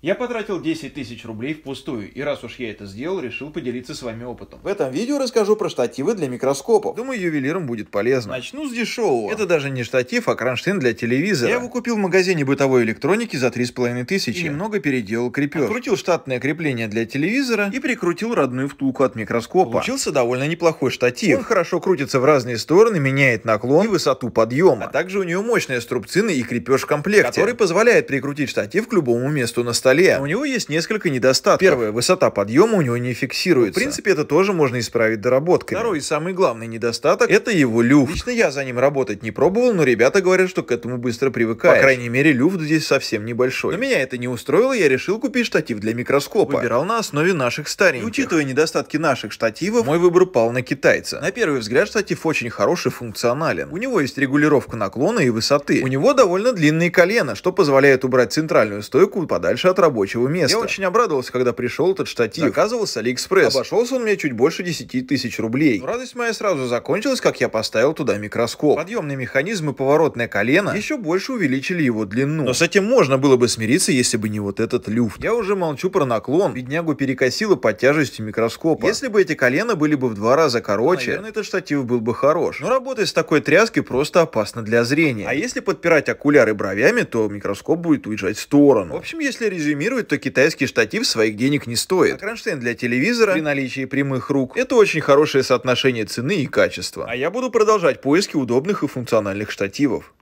Я потратил 10 тысяч рублей впустую, и раз уж я это сделал, решил поделиться с вами опытом. В этом видео расскажу про штативы для микроскопов. Думаю, ювелирам будет полезно. Начну с дешевого. Это даже не штатив, а кронштейн для телевизора. Я его купил в магазине бытовой электроники за 3,5 тысячи. И немного переделал крепеж. Открутил штатное крепление для телевизора и прикрутил родную втулку от микроскопа. Получился довольно неплохой штатив. Он хорошо крутится в разные стороны, меняет наклон и высоту подъема. А также у нее мощная струбцина и крепеж в комплекте, который позволяет прикрутить штатив к любому месту на столе столе. у него есть несколько недостатков. Первое, высота подъема у него не фиксируется. В принципе, это тоже можно исправить доработкой. Второй и самый главный недостаток – это его люфт. Лично я за ним работать не пробовал, но ребята говорят, что к этому быстро привыкаешь. По крайней мере, люфт здесь совсем небольшой. Но меня это не устроило, я решил купить штатив для микроскопа. Выбирал на основе наших стареньких. учитывая недостатки наших штативов, мой выбор пал на китайца. На первый взгляд, штатив очень хороший, функционален. У него есть регулировка наклона и высоты. У него довольно длинные колена, что позволяет убрать центральную стойку подальше от рабочего места. Я очень обрадовался, когда пришел этот штатив. Оказывался, Алиэкспресс. Обошелся он мне чуть больше 10 тысяч рублей. Но радость моя сразу закончилась, как я поставил туда микроскоп. Подъемный механизм и поворотное колено еще больше увеличили его длину. Но с этим можно было бы смириться, если бы не вот этот люфт. Я уже молчу про наклон. Беднягу перекосило под тяжестью микроскопа. Если бы эти колена были бы в два раза короче, наверное, этот штатив был бы хорош. Но работать с такой тряской просто опасно для зрения. А если подпирать окуляры бровями, то микроскоп будет уезжать в сторону. В общем, если резюме резюмировать, то китайский штатив своих денег не стоит. А кронштейн для телевизора при наличии прямых рук – это очень хорошее соотношение цены и качества. А я буду продолжать поиски удобных и функциональных штативов.